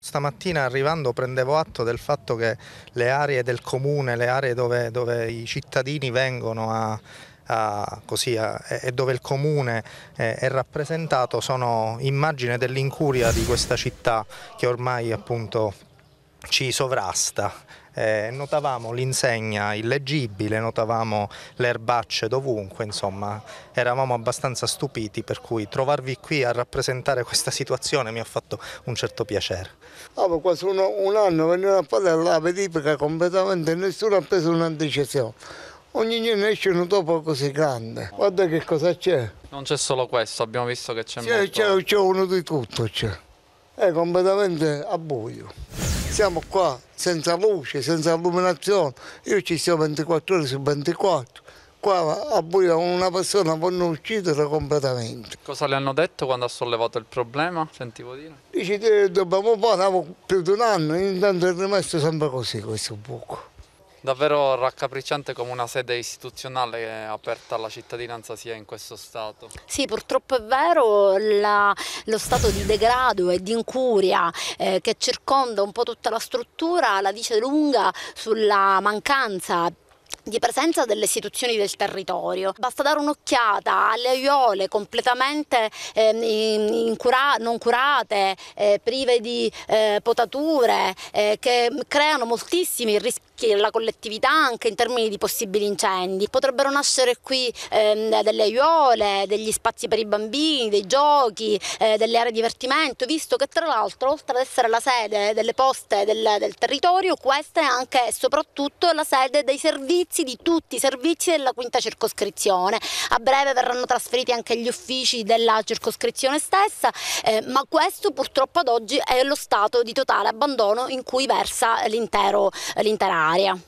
Stamattina arrivando prendevo atto del fatto che le aree del comune, le aree dove, dove i cittadini vengono a, a, così, a, e dove il comune eh, è rappresentato sono immagine dell'incuria di questa città che ormai appunto ci sovrasta. Eh, notavamo l'insegna illeggibile, notavamo le erbacce dovunque, insomma eravamo abbastanza stupiti per cui trovarvi qui a rappresentare questa situazione mi ha fatto un certo piacere. Ah, quasi un, un anno venivano a fare la verifica completamente, nessuno ha preso una decisione. Ogni giorno esce un topo così grande, guarda che cosa c'è. Non c'è solo questo, abbiamo visto che c'è molto. C'è uno di tutto, c'è. È completamente a buio siamo qua senza luce, senza illuminazione, io ci sto 24 ore su 24, qua a buio una persona vanno uccidere completamente. Cosa le hanno detto quando ha sollevato il problema? Sentivo dire. Dice che dobbiamo fare più di un anno, intanto è rimasto sempre così questo buco davvero raccapricciante come una sede istituzionale aperta alla cittadinanza sia in questo Stato. Sì, purtroppo è vero, la, lo stato di degrado e di incuria eh, che circonda un po' tutta la struttura la dice lunga sulla mancanza di presenza delle istituzioni del territorio. Basta dare un'occhiata alle aiuole completamente eh, cura non curate, eh, prive di eh, potature, eh, che creano moltissimi risparmi la collettività anche in termini di possibili incendi. Potrebbero nascere qui ehm, delle aiuole, degli spazi per i bambini, dei giochi, eh, delle aree di divertimento, visto che tra l'altro oltre ad essere la sede delle poste del, del territorio, questa è anche e soprattutto la sede dei servizi, di tutti i servizi della quinta circoscrizione. A breve verranno trasferiti anche gli uffici della circoscrizione stessa, eh, ma questo purtroppo ad oggi è lo stato di totale abbandono in cui versa l'intera area. der, ja.